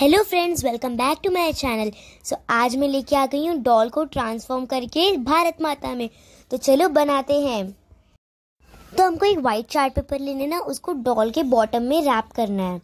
hello friends welcome back to my channel so आज मैं लेके आ गई हूँ डॉल को ट्रांसफॉर्म करके भारत माता में तो चलो बनाते हैं तो हमको एक वाइट चार्ट पेपर लेने ना उसको डॉल के बॉटम में रैप करना है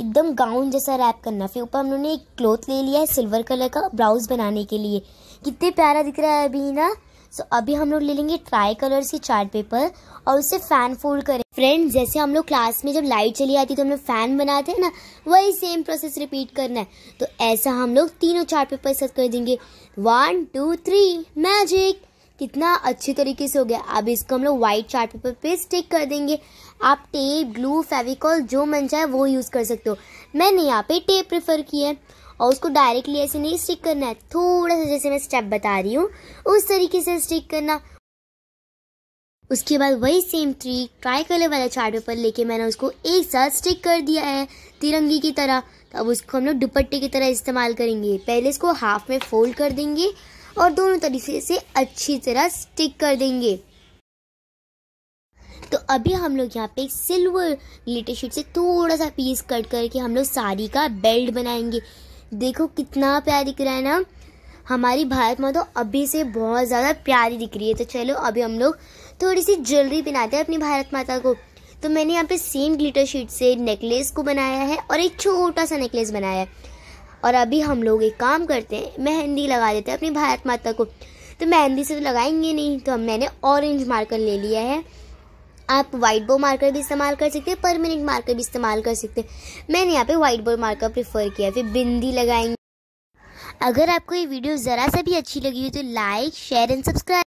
एकदम गाउन जैसा रैप करना फिर ऊपर हमने एक क्लोथ ले लिया है सिल्वर कलर का ब्लाउज बनाने के लिए कितने प्यारा दिख रहा है अभी ना सो so, अभी हम लोग ले लेंगे ट्राई कलर से चार्ट पेपर और उसे फैन फोल्ड करें फ्रेंड्स जैसे हम लोग क्लास में जब लाइट चली आती तो हम लोग फैन बनाते हैं ना वही सेम प्रोसेस रिपीट करना है तो ऐसा हम लोग तीनों चार्ट पेपर सेट कर देंगे वन टू थ्री मैजिक कितना अच्छे तरीके से हो गया अब इसको हम लोग व्हाइट चार्ट पेपर पे स्टिक कर देंगे आप टेप ग्लू फेविकॉल जो मन चाहे वो यूज़ कर सकते हो मैंने यहाँ पे टेप प्रेफर किया है और उसको डायरेक्टली ऐसे नहीं स्टिक करना है थोड़ा सा जैसे मैं स्टेप बता रही हूँ उस तरीके से स्टिक करना उसके बाद वही सेम ट्रिक ट्राई कलर वाला चार्ट पेपर लेके मैंने उसको एक साथ स्टिक कर दिया है तिरंगी की तरह तो अब उसको हम लोग दुपट्टे की तरह इस्तेमाल करेंगे पहले इसको हाफ में फोल्ड कर देंगे और दोनों तरीके से अच्छी तरह स्टिक कर देंगे तो अभी हम लोग यहाँ पे सिल्वर लिटर शीट से थोड़ा सा पीस कट करके हम लोग साड़ी का बेल्ट बनाएंगे देखो कितना प्यार दिख रहा है ना हमारी भारत माँ तो अभी से बहुत ज़्यादा प्यारी दिख रही है तो चलो अभी हम लोग थोड़ी सी ज्वेलरी बनाते हैं अपनी भारत माता को तो मैंने यहाँ पे सेम ग्लिटर शीट से नेकलेस को बनाया है और एक छोटा सा नेकलेस बनाया है और अभी हम लोग एक काम करते हैं मेहंदी लगा देते हैं अपनी भारत माता को तो मेहंदी से तो लगाएंगे नहीं तो मैंने ऑरेंज मार्कर ले लिया है आप वाइट बो मार्कर भी इस्तेमाल कर सकते हैं परमानेंट मार्कर भी इस्तेमाल कर सकते हैं मैंने यहाँ पे वाइट बो मार्कर प्रेफर किया फिर बिंदी लगाएंगे अगर आपको ये वीडियो ज़रा सा भी अच्छी लगी हो तो लाइक शेयर एंड सब्सक्राइब